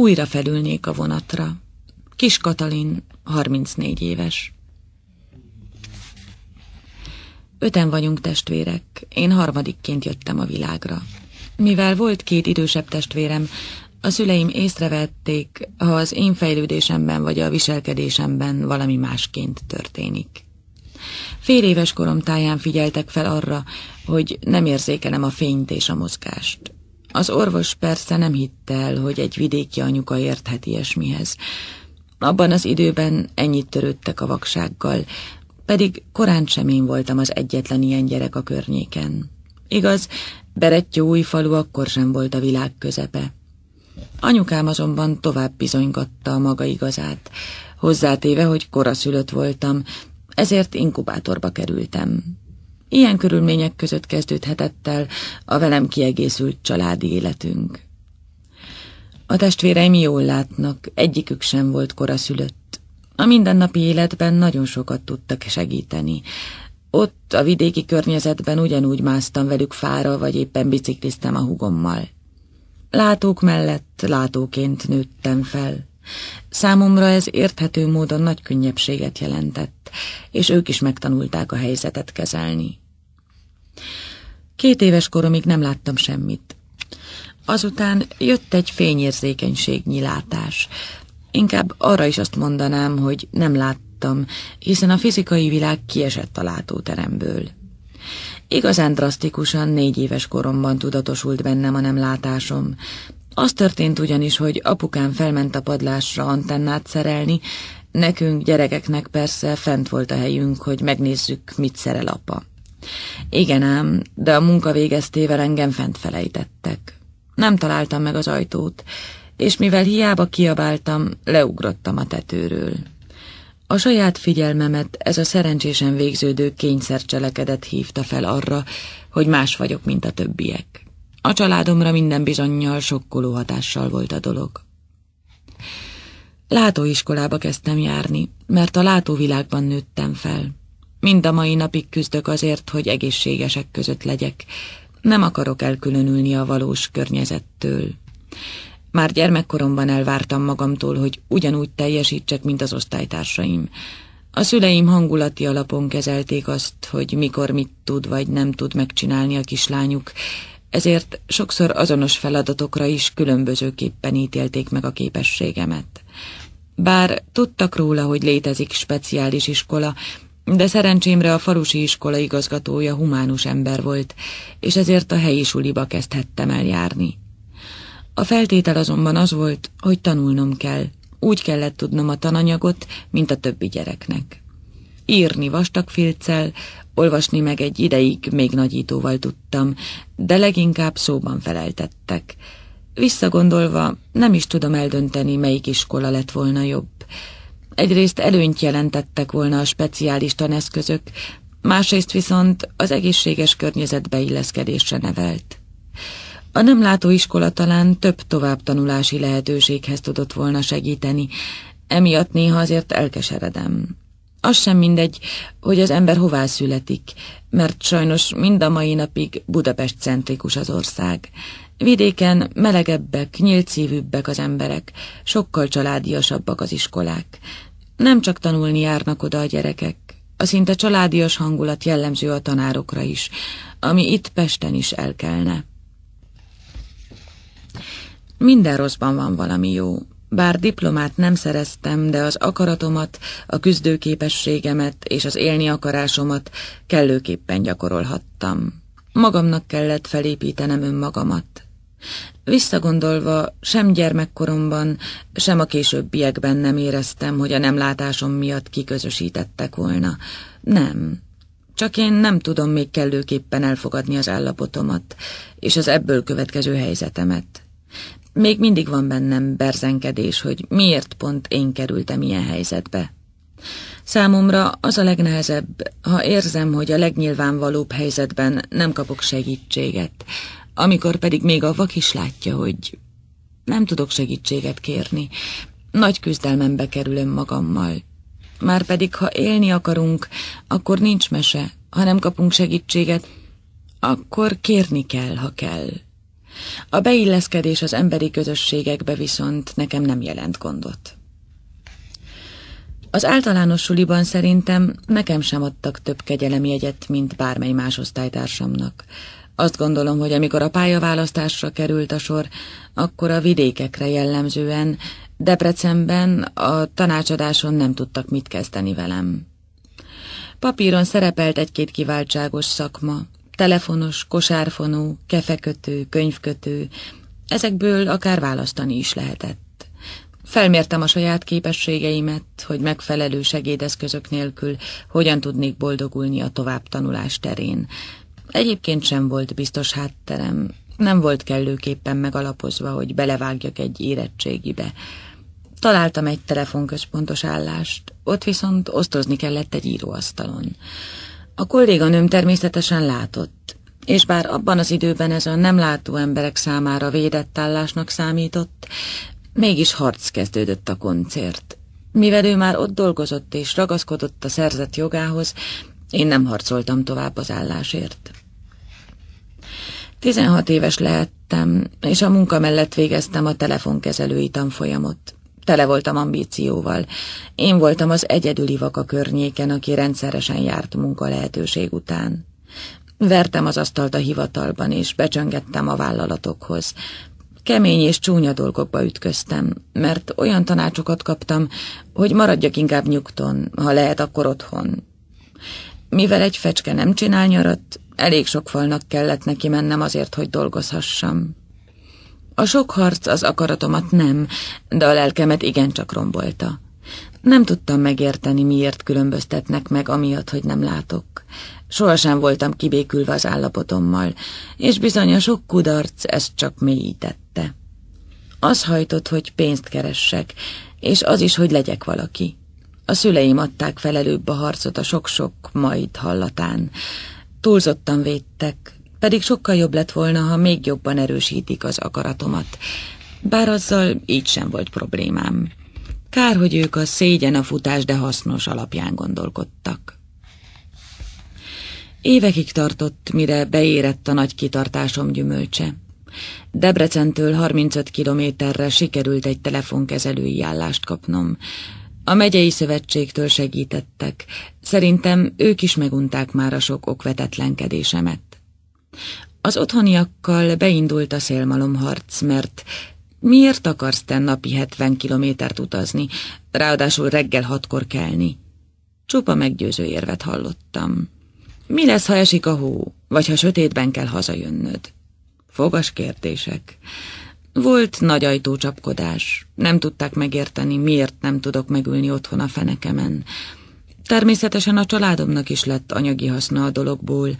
újra felülnék a vonatra. Kis Katalin, 34 éves. Öten vagyunk testvérek, én harmadikként jöttem a világra. Mivel volt két idősebb testvérem, a szüleim észrevették, ha az én fejlődésemben vagy a viselkedésemben valami másként történik. Fél éves korom táján figyeltek fel arra, hogy nem érzékelem a fényt és a mozgást. Az orvos persze nem hitte el, hogy egy vidéki anyuka érthet ilyesmihez. Abban az időben ennyit törődtek a vaksággal, pedig korán sem én voltam az egyetlen ilyen gyerek a környéken. Igaz, Berettyó új falu akkor sem volt a világ közepe. Anyukám azonban tovább bizonygatta a maga igazát, hozzátéve, hogy koraszülött voltam, ezért inkubátorba kerültem. Ilyen körülmények között kezdődhetett el a velem kiegészült családi életünk. A testvéreim jól látnak, egyikük sem volt koraszülött. A mindennapi életben nagyon sokat tudtak segíteni. Ott, a vidéki környezetben ugyanúgy másztam velük fára, vagy éppen bicikliztem a hugommal. Látók mellett látóként nőttem fel. Számomra ez érthető módon nagy könnyebbséget jelentett, és ők is megtanulták a helyzetet kezelni. Két éves koromig nem láttam semmit. Azután jött egy fényérzékenység nyilátás. Inkább arra is azt mondanám, hogy nem láttam, hiszen a fizikai világ kiesett a látóteremből. Igazán drasztikusan négy éves koromban tudatosult bennem a nem látásom. Az történt ugyanis, hogy apukám felment a padlásra antennát szerelni, nekünk gyerekeknek persze fent volt a helyünk, hogy megnézzük, mit szerel apa. Igen ám, de a munka végeztével engem fent felejtettek. Nem találtam meg az ajtót, és mivel hiába kiabáltam, leugrottam a tetőről. A saját figyelmemet ez a szerencsésen végződő kényszercselekedet hívta fel arra, hogy más vagyok, mint a többiek. A családomra minden bizonyal sokkoló hatással volt a dolog. Látóiskolába kezdtem járni, mert a látóvilágban nőttem fel. Mind a mai napig küzdök azért, hogy egészségesek között legyek. Nem akarok elkülönülni a valós környezettől. Már gyermekkoromban elvártam magamtól, hogy ugyanúgy teljesítsek, mint az osztálytársaim. A szüleim hangulati alapon kezelték azt, hogy mikor mit tud vagy nem tud megcsinálni a kislányuk, ezért sokszor azonos feladatokra is különbözőképpen ítélték meg a képességemet. Bár tudtak róla, hogy létezik speciális iskola, de szerencsémre a falusi iskola igazgatója humánus ember volt, és ezért a helyi suliba kezdhettem el járni. A feltétel azonban az volt, hogy tanulnom kell. Úgy kellett tudnom a tananyagot, mint a többi gyereknek. Írni vastagfilccel, olvasni meg egy ideig még nagyítóval tudtam, de leginkább szóban feleltettek. Visszagondolva nem is tudom eldönteni, melyik iskola lett volna jobb. Egyrészt előnyt jelentettek volna a speciális taneszközök, másrészt viszont az egészséges környezetbe illeszkedésre nevelt. A nem látó iskola talán több továbbtanulási lehetőséghez tudott volna segíteni, emiatt néha azért elkeseredem. Az sem mindegy, hogy az ember hová születik, mert sajnos mind a mai napig Budapest centrikus az ország. Vidéken melegebbek, nyílcívűbbek az emberek, sokkal családiasabbak az iskolák. Nem csak tanulni járnak oda a gyerekek, a szinte családias hangulat jellemző a tanárokra is, ami itt Pesten is elkelne. Minden rosszban van valami jó. Bár diplomát nem szereztem, de az akaratomat, a küzdőképességemet és az élni akarásomat kellőképpen gyakorolhattam. Magamnak kellett felépítenem önmagamat, Visszagondolva, sem gyermekkoromban, sem a későbbiekben nem éreztem, hogy a nem látásom miatt kiközösítettek volna. Nem. Csak én nem tudom még kellőképpen elfogadni az állapotomat, és az ebből következő helyzetemet. Még mindig van bennem berzenkedés, hogy miért pont én kerültem ilyen helyzetbe. Számomra az a legnehezebb, ha érzem, hogy a legnyilvánvalóbb helyzetben nem kapok segítséget, amikor pedig még a vak is látja, hogy nem tudok segítséget kérni, nagy küzdelmembe kerülöm magammal. Már pedig, ha élni akarunk, akkor nincs mese, ha nem kapunk segítséget, akkor kérni kell, ha kell. A beilleszkedés az emberi közösségekbe viszont nekem nem jelent gondot. Az általános suliban szerintem nekem sem adtak több kegyelemjegyet, mint bármely más osztálytársamnak. Azt gondolom, hogy amikor a pályaválasztásra került a sor, akkor a vidékekre jellemzően, Debrecenben a tanácsadáson nem tudtak mit kezdeni velem. Papíron szerepelt egy-két kiváltságos szakma, telefonos, kosárfonó, kefekötő, könyvkötő, ezekből akár választani is lehetett. Felmértem a saját képességeimet, hogy megfelelő segédeszközök nélkül hogyan tudnék boldogulni a továbbtanulás terén, Egyébként sem volt biztos hátterem, nem volt kellőképpen megalapozva, hogy belevágjak egy érettségibe. Találtam egy telefonközpontos állást, ott viszont osztozni kellett egy íróasztalon. A kolléganőm természetesen látott, és bár abban az időben ez a nem látó emberek számára védett állásnak számított, mégis harc kezdődött a koncert. Mivel ő már ott dolgozott és ragaszkodott a szerzett jogához, én nem harcoltam tovább az állásért. 16 éves lehettem, és a munka mellett végeztem a telefonkezelői tanfolyamot. Tele voltam ambícióval. Én voltam az egyedüli vaka környéken, aki rendszeresen járt munka lehetőség után. Vertem az asztalt a hivatalban, és becsöngettem a vállalatokhoz. Kemény és csúnya dolgokba ütköztem, mert olyan tanácsokat kaptam, hogy maradjak inkább nyugton, ha lehet, akkor otthon. Mivel egy fecske nem csinál nyarat, Elég sok falnak kellett neki mennem azért, hogy dolgozhassam. A sok harc az akaratomat nem, de a lelkemet igencsak rombolta. Nem tudtam megérteni, miért különböztetnek meg, amiatt, hogy nem látok. Sohasem voltam kibékülve az állapotommal, és bizony a sok kudarc ezt csak mélyítette. Az hajtott, hogy pénzt keressek, és az is, hogy legyek valaki. A szüleim adták felelőbb a harcot a sok-sok majd hallatán. Túlzottan védtek, pedig sokkal jobb lett volna, ha még jobban erősítik az akaratomat. Bár azzal így sem volt problémám. Kár, hogy ők a szégyen a futás, de hasznos alapján gondolkodtak. Évekig tartott, mire beérett a nagy kitartásom gyümölcse. Debrecentől 35 kilométerre sikerült egy telefonkezelői állást kapnom, a megyei szövetségtől segítettek. Szerintem ők is megunták már a sok okvetetlenkedésemet. Az otthoniakkal beindult a szélmalomharc, mert miért akarsz te napi 70 kilométert utazni, ráadásul reggel hatkor kelni? Csupa meggyőző érvet hallottam. Mi lesz, ha esik a hó, vagy ha sötétben kell hazajönnöd? Fogas kérdések. Volt nagy ajtócsapkodás. Nem tudták megérteni, miért nem tudok megülni otthon a fenekemen. Természetesen a családomnak is lett anyagi haszna a dologból,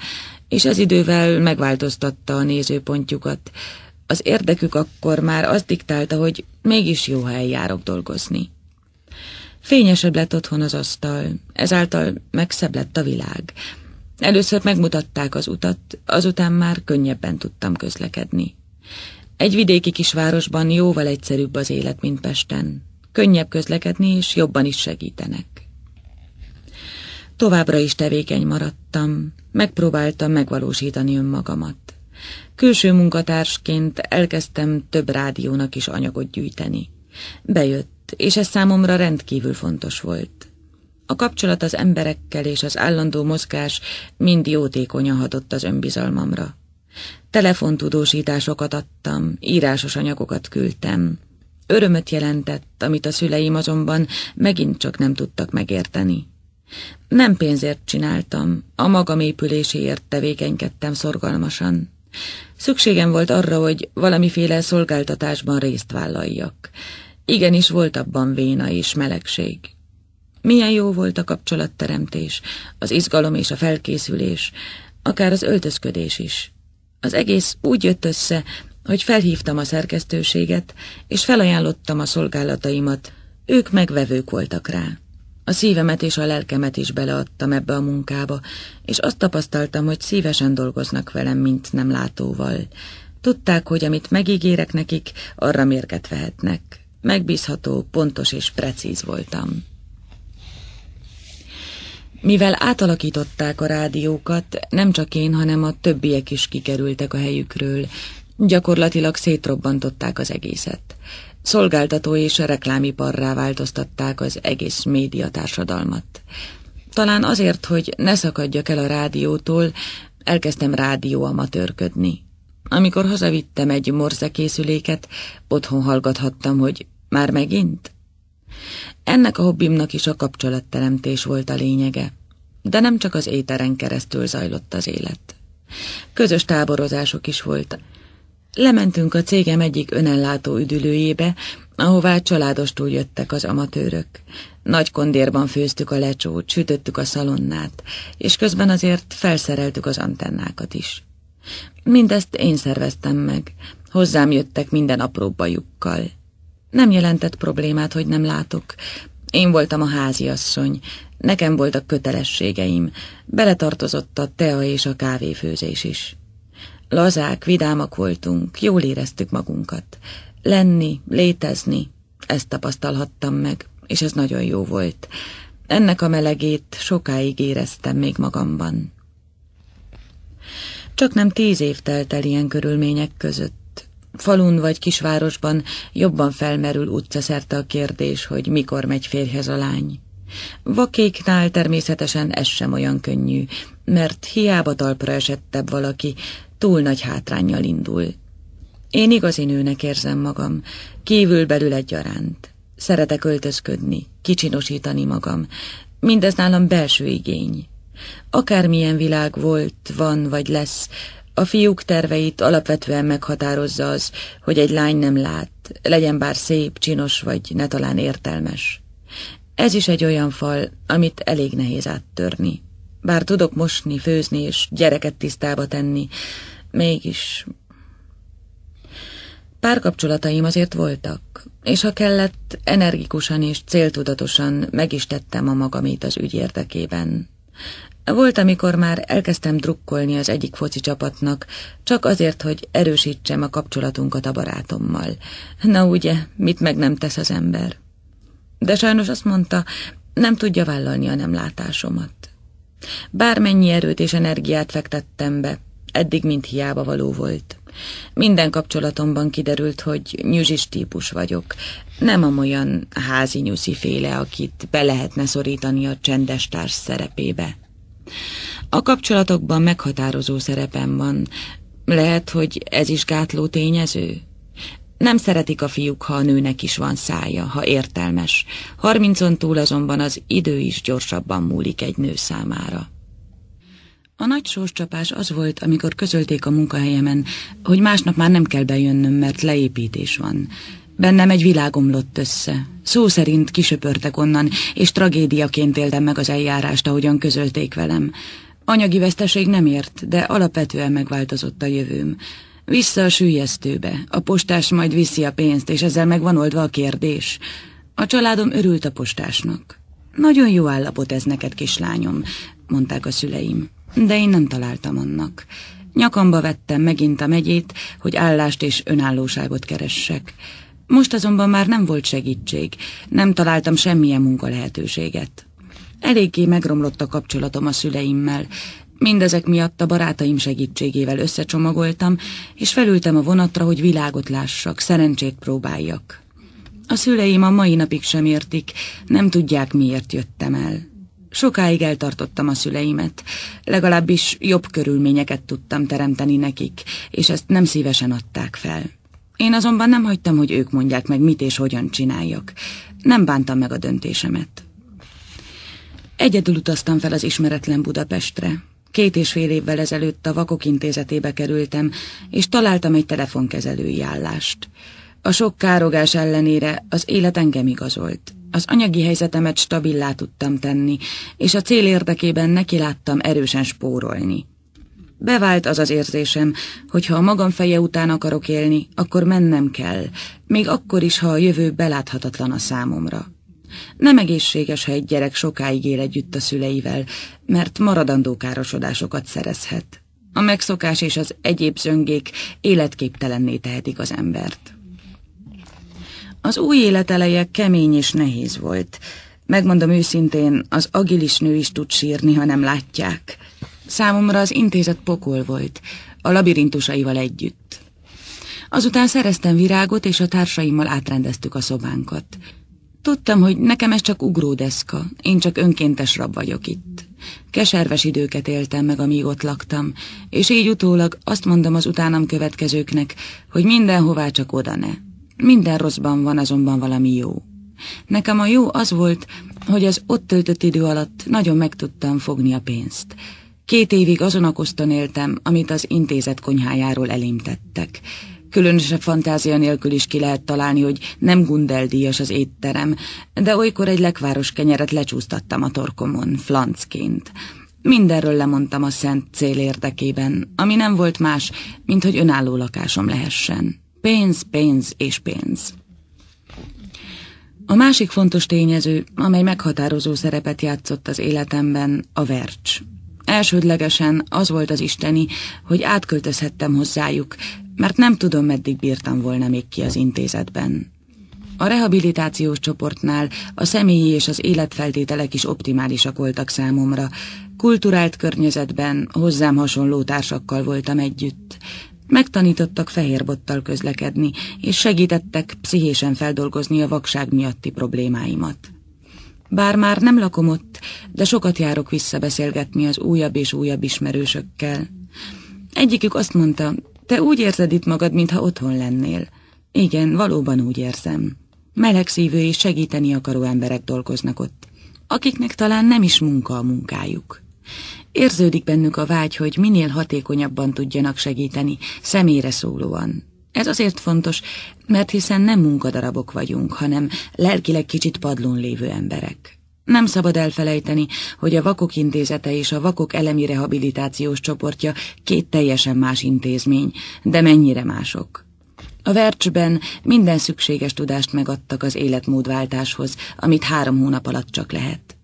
és ez idővel megváltoztatta a nézőpontjukat. Az érdekük akkor már azt diktálta, hogy mégis jó, ha eljárok dolgozni. Fényesebb lett otthon az asztal, ezáltal megszebb lett a világ. Először megmutatták az utat, azután már könnyebben tudtam közlekedni. Egy vidéki kisvárosban jóval egyszerűbb az élet, mint Pesten. Könnyebb közlekedni, és jobban is segítenek. Továbbra is tevékeny maradtam, megpróbáltam megvalósítani önmagamat. Külső munkatársként elkezdtem több rádiónak is anyagot gyűjteni. Bejött, és ez számomra rendkívül fontos volt. A kapcsolat az emberekkel és az állandó mozgás mind jótékonyan hatott az önbizalmamra. Telefontudósításokat adtam, írásos anyagokat küldtem. Örömöt jelentett, amit a szüleim azonban megint csak nem tudtak megérteni. Nem pénzért csináltam, a magam épüléséért tevékenykedtem szorgalmasan. Szükségem volt arra, hogy valamiféle szolgáltatásban részt vállaljak. Igenis volt abban véna és melegség. Milyen jó volt a kapcsolatteremtés, az izgalom és a felkészülés, akár az öltözködés is. Az egész úgy jött össze, hogy felhívtam a szerkesztőséget, és felajánlottam a szolgálataimat. Ők megvevők voltak rá. A szívemet és a lelkemet is beleadtam ebbe a munkába, és azt tapasztaltam, hogy szívesen dolgoznak velem, mint nem látóval. Tudták, hogy amit megígérek nekik, arra mérget vehetnek. Megbízható, pontos és precíz voltam. Mivel átalakították a rádiókat, nem csak én, hanem a többiek is kikerültek a helyükről. Gyakorlatilag szétrobbantották az egészet. Szolgáltató és reklámiparrá változtatták az egész médiatársadalmat. Talán azért, hogy ne szakadjak el a rádiótól, elkezdtem rádióamatőrködni. Amikor hazavittem egy morzekészüléket, otthon hallgathattam, hogy már megint ennek a hobbimnak is a kapcsolatteremtés volt a lényege, de nem csak az éteren keresztül zajlott az élet. Közös táborozások is voltak. Lementünk a cégem egyik önellátó üdülőjébe, ahová családostul jöttek az amatőrök. Nagy kondérban főztük a lecsót, sütöttük a szalonnát, és közben azért felszereltük az antennákat is. Mindezt én szerveztem meg, hozzám jöttek minden apró bajukkal. Nem jelentett problémát, hogy nem látok. Én voltam a háziasszony, nekem voltak kötelességeim, beletartozott a tea és a kávéfőzés is. Lazák, vidámak voltunk, jól éreztük magunkat. Lenni, létezni, ezt tapasztalhattam meg, és ez nagyon jó volt. Ennek a melegét sokáig éreztem még magamban. Csak nem tíz év telt el ilyen körülmények között. Falun vagy kisvárosban jobban felmerül utcaszerte a kérdés, hogy mikor megy férhez a lány. Vakéknál természetesen ez sem olyan könnyű, mert hiába talpra esettebb valaki, túl nagy hátrányjal indul. Én igazi nőnek érzem magam, kívülbelül egyaránt. Szeretek öltözködni, kicsinosítani magam. Mindez nálam belső igény. Akármilyen világ volt, van vagy lesz, a fiúk terveit alapvetően meghatározza az, hogy egy lány nem lát, legyen bár szép, csinos vagy ne talán értelmes. Ez is egy olyan fal, amit elég nehéz áttörni. Bár tudok mosni, főzni és gyereket tisztába tenni, mégis... Párkapcsolataim azért voltak, és ha kellett, energikusan és céltudatosan meg is tettem a magamét az ügy érdekében. Volt, amikor már elkezdtem drukkolni az egyik foci csapatnak, csak azért, hogy erősítsem a kapcsolatunkat a barátommal. Na ugye, mit meg nem tesz az ember? De sajnos azt mondta, nem tudja vállalni a nem látásomat. Bármennyi erőt és energiát fektettem be, eddig mind hiába való volt. Minden kapcsolatomban kiderült, hogy nyüzsis típus vagyok. Nem amolyan házi nyuszi féle, akit be lehetne szorítani a csendes társ szerepébe. A kapcsolatokban meghatározó szerepem van. Lehet, hogy ez is gátló tényező? Nem szeretik a fiúk, ha a nőnek is van szája, ha értelmes. Harmincon túl azonban az idő is gyorsabban múlik egy nő számára. A nagy sorscsapás az volt, amikor közölték a munkahelyemen, hogy másnap már nem kell bejönnöm, mert leépítés van. Bennem egy világ omlott össze. Szó szerint kisöpörtek onnan, és tragédiaként éltem meg az eljárást, ahogyan közölték velem. Anyagi veszteség nem ért, de alapvetően megváltozott a jövőm. Vissza a sűjesztőbe, a postás majd viszi a pénzt, és ezzel megvan oldva a kérdés. A családom örült a postásnak. Nagyon jó állapot ez neked, kislányom, mondták a szüleim, de én nem találtam annak. Nyakamba vettem megint a megyét, hogy állást és önállóságot keressek. Most azonban már nem volt segítség, nem találtam semmilyen munka lehetőséget. Eléggé megromlott a kapcsolatom a szüleimmel, Mindezek miatt a barátaim segítségével összecsomagoltam, és felültem a vonatra, hogy világot lássak, szerencsét próbáljak. A szüleim a mai napig sem értik, nem tudják, miért jöttem el. Sokáig eltartottam a szüleimet, legalábbis jobb körülményeket tudtam teremteni nekik, és ezt nem szívesen adták fel. Én azonban nem hagytam, hogy ők mondják meg, mit és hogyan csináljak. Nem bántam meg a döntésemet. Egyedül utaztam fel az ismeretlen Budapestre. Két és fél évvel ezelőtt a Vakok Intézetébe kerültem, és találtam egy telefonkezelői állást. A sok károgás ellenére az élet engem igazolt. Az anyagi helyzetemet stabilá tudtam tenni, és a cél érdekében neki láttam erősen spórolni. Bevált az az érzésem, hogy ha a magam feje után akarok élni, akkor mennem kell, még akkor is, ha a jövő beláthatatlan a számomra. Nem egészséges, ha egy gyerek sokáig él együtt a szüleivel, mert maradandó károsodásokat szerezhet. A megszokás és az egyéb zöngék életképtelenné tehetik az embert. Az új élet eleje kemény és nehéz volt. Megmondom őszintén, az agilis nő is tud sírni, ha nem látják. Számomra az intézet pokol volt, a labirintusaival együtt. Azután szereztem virágot, és a társaimmal átrendeztük a szobánkat. Tudtam, hogy nekem ez csak ugródeszka, én csak önkéntes rab vagyok itt. Keserves időket éltem meg, amíg ott laktam, és így utólag azt mondom az utánam következőknek, hogy mindenhová csak oda ne. Minden rosszban van azonban valami jó. Nekem a jó az volt, hogy az ott töltött idő alatt nagyon meg tudtam fogni a pénzt. Két évig azon a koszton éltem, amit az intézet konyhájáról elém Különösebb fantázia nélkül is ki lehet találni, hogy nem gundeldíjas az étterem, de olykor egy lekváros kenyeret lecsúsztattam a torkomon, flancként. Mindenről lemondtam a szent cél érdekében, ami nem volt más, mint hogy önálló lakásom lehessen. Pénz, pénz és pénz. A másik fontos tényező, amely meghatározó szerepet játszott az életemben, a vercs. Elsődlegesen az volt az isteni, hogy átköltözhettem hozzájuk, mert nem tudom, meddig bírtam volna még ki az intézetben. A rehabilitációs csoportnál a személyi és az életfeltételek is optimálisak voltak számomra. Kulturált környezetben, hozzám hasonló társakkal voltam együtt. Megtanítottak fehérbottal közlekedni, és segítettek pszichésen feldolgozni a vakság miatti problémáimat. Bár már nem lakom ott, de sokat járok visszabeszélgetni az újabb és újabb ismerősökkel. Egyikük azt mondta, te úgy érzed itt magad, mintha otthon lennél. Igen, valóban úgy érzem. Melegszívő és segíteni akaró emberek dolgoznak ott, akiknek talán nem is munka a munkájuk. Érződik bennük a vágy, hogy minél hatékonyabban tudjanak segíteni, személyre szólóan. Ez azért fontos, mert hiszen nem munkadarabok vagyunk, hanem lelkileg kicsit padlón lévő emberek. Nem szabad elfelejteni, hogy a Vakok Intézete és a Vakok Elemi Rehabilitációs Csoportja két teljesen más intézmény, de mennyire mások. A Vercsben minden szükséges tudást megadtak az életmódváltáshoz, amit három hónap alatt csak lehet.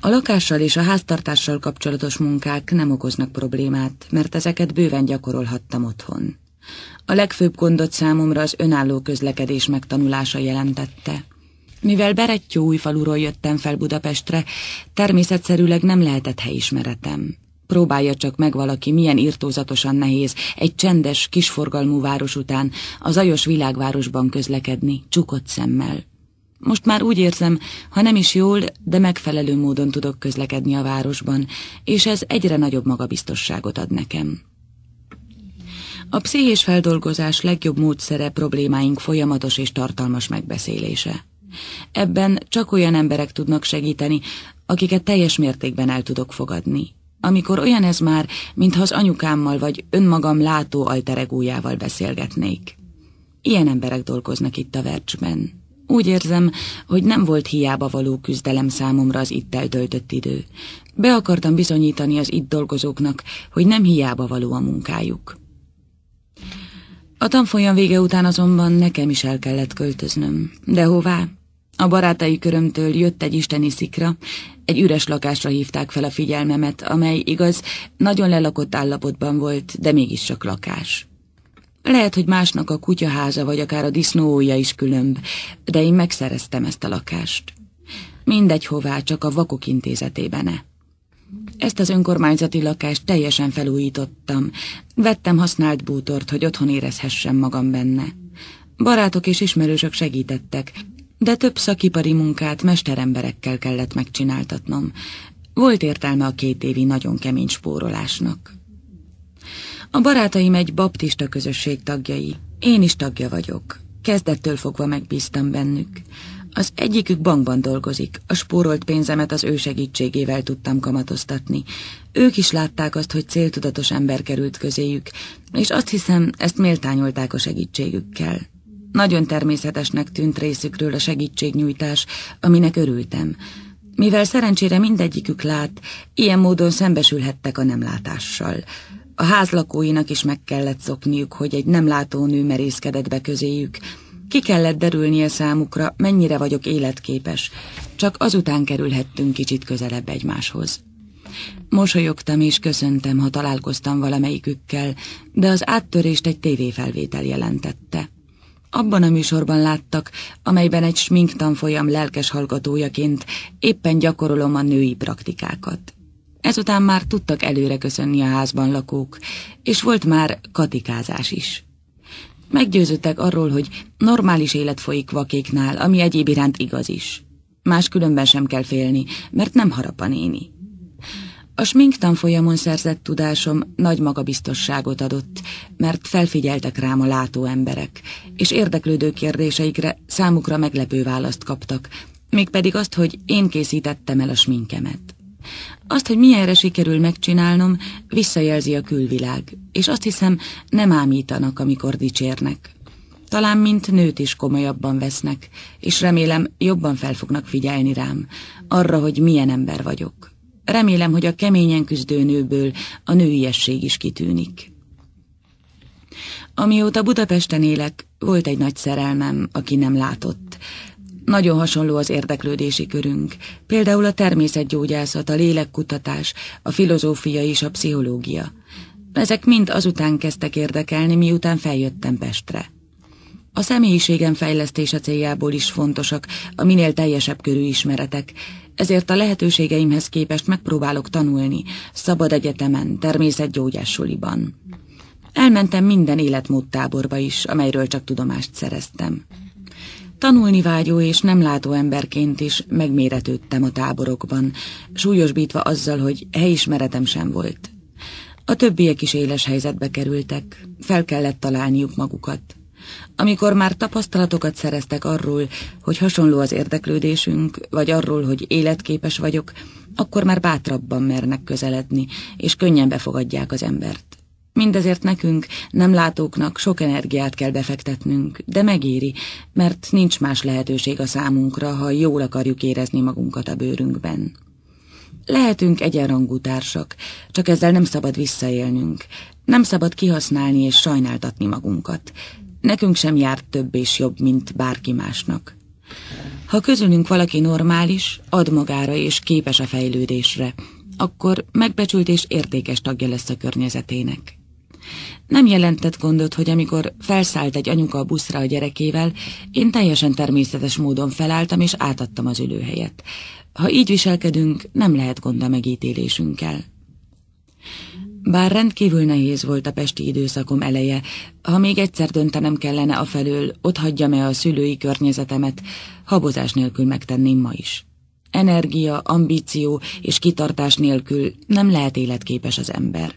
A lakással és a háztartással kapcsolatos munkák nem okoznak problémát, mert ezeket bőven gyakorolhattam otthon. A legfőbb gondot számomra az önálló közlekedés megtanulása jelentette. Mivel Berettyó újfaluról jöttem fel Budapestre, természetszerűleg nem lehetett helyismeretem. Próbálja csak meg valaki, milyen írtózatosan nehéz egy csendes, kisforgalmú város után a zajos világvárosban közlekedni, csukott szemmel. Most már úgy érzem, ha nem is jól, de megfelelő módon tudok közlekedni a városban, és ez egyre nagyobb magabiztosságot ad nekem. A pszichés feldolgozás legjobb módszere problémáink folyamatos és tartalmas megbeszélése. Ebben csak olyan emberek tudnak segíteni, akiket teljes mértékben el tudok fogadni. Amikor olyan ez már, mintha az anyukámmal vagy önmagam látó alteregújával beszélgetnék. Ilyen emberek dolgoznak itt a vercsben. Úgy érzem, hogy nem volt hiába való küzdelem számomra az itt eltöltött idő. Be akartam bizonyítani az itt dolgozóknak, hogy nem hiába való a munkájuk. A tanfolyam vége után azonban nekem is el kellett költöznöm. De hová? A barátai körömtől jött egy isteni szikra, egy üres lakásra hívták fel a figyelmemet, amely igaz, nagyon lelakott állapotban volt, de mégiscsak lakás. Lehet, hogy másnak a kutyaháza vagy akár a disznója is különb, de én megszereztem ezt a lakást. Mindegy hová, csak a vakok intézetében-e. Ezt az önkormányzati lakást teljesen felújítottam. Vettem használt bútort, hogy otthon érezhessem magam benne. Barátok és ismerősök segítettek, de több szakipari munkát mesteremberekkel kellett megcsináltatnom. Volt értelme a két évi nagyon kemény spórolásnak. A barátaim egy baptista közösség tagjai. Én is tagja vagyok. Kezdettől fogva megbíztam bennük. Az egyikük bankban dolgozik, a spórolt pénzemet az ő segítségével tudtam kamatoztatni. Ők is látták azt, hogy céltudatos ember került közéjük, és azt hiszem, ezt méltányolták a segítségükkel. Nagyon természetesnek tűnt részükről a segítségnyújtás, aminek örültem. Mivel szerencsére mindegyikük lát, ilyen módon szembesülhettek a nemlátással. A házlakóinak is meg kellett szokniuk, hogy egy nem nő merészkedett be közéjük, ki kellett derülnie számukra, mennyire vagyok életképes, csak azután kerülhettünk kicsit közelebb egymáshoz. Mosolyogtam és köszöntem, ha találkoztam valamelyikükkel, de az áttörést egy tévéfelvétel jelentette. Abban a műsorban láttak, amelyben egy sminktanfolyam lelkes hallgatójaként éppen gyakorolom a női praktikákat. Ezután már tudtak előre köszönni a házban lakók, és volt már katikázás is. Meggyőződtek arról, hogy normális élet folyik vakéknál, ami egyéb iránt igaz is. Máskülönben sem kell félni, mert nem harap a néni. A smink tanfolyamon szerzett tudásom nagy magabiztosságot adott, mert felfigyeltek rám a látó emberek, és érdeklődő kérdéseikre számukra meglepő választ kaptak, mégpedig azt, hogy én készítettem el a sminkemet. Azt, hogy milyenre sikerül megcsinálnom, visszajelzi a külvilág, és azt hiszem, nem ámítanak, amikor dicsérnek. Talán mint nőt is komolyabban vesznek, és remélem jobban fel fognak figyelni rám, arra, hogy milyen ember vagyok. Remélem, hogy a keményen küzdő nőből a nőiesség is kitűnik. Amióta Budapesten élek, volt egy nagy szerelmem, aki nem látott. Nagyon hasonló az érdeklődési körünk, például a természetgyógyászat, a lélekkutatás, a filozófia és a pszichológia. Ezek mind azután kezdtek érdekelni, miután feljöttem Pestre. A személyiségem fejlesztése céljából is fontosak a minél teljesebb körű ismeretek, ezért a lehetőségeimhez képest megpróbálok tanulni, szabad egyetemen, természetgyógyássuliban. Elmentem minden táborba is, amelyről csak tudomást szereztem. Tanulni vágyó és nem látó emberként is megméretődtem a táborokban, súlyosbítva azzal, hogy helyismeretem sem volt. A többiek is éles helyzetbe kerültek, fel kellett találniuk magukat. Amikor már tapasztalatokat szereztek arról, hogy hasonló az érdeklődésünk, vagy arról, hogy életképes vagyok, akkor már bátrabban mernek közeledni, és könnyen befogadják az embert. Mindezért nekünk, nem látóknak sok energiát kell befektetnünk, de megéri, mert nincs más lehetőség a számunkra, ha jól akarjuk érezni magunkat a bőrünkben. Lehetünk egyenrangú társak, csak ezzel nem szabad visszaélnünk, nem szabad kihasználni és sajnáltatni magunkat. Nekünk sem járt több és jobb, mint bárki másnak. Ha közülünk valaki normális, ad magára és képes a fejlődésre, akkor megbecsült és értékes tagja lesz a környezetének. Nem jelentett gondot, hogy amikor felszállt egy anyuka a buszra a gyerekével, én teljesen természetes módon felálltam és átadtam az ülőhelyet. Ha így viselkedünk, nem lehet gond a megítélésünkkel. Bár rendkívül nehéz volt a pesti időszakom eleje, ha még egyszer döntenem kellene a felől, ott hagyjam-e a szülői környezetemet, habozás nélkül megtenném ma is. Energia, ambíció és kitartás nélkül nem lehet életképes az ember.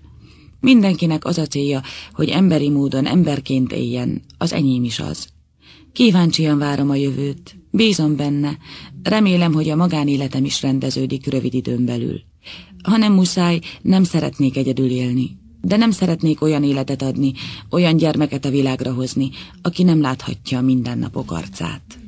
Mindenkinek az a célja, hogy emberi módon emberként éljen, az enyém is az. Kíváncsian várom a jövőt, bízom benne, remélem, hogy a magánéletem is rendeződik rövid időn belül. Ha nem muszáj, nem szeretnék egyedül élni, de nem szeretnék olyan életet adni, olyan gyermeket a világra hozni, aki nem láthatja a mindennapok arcát.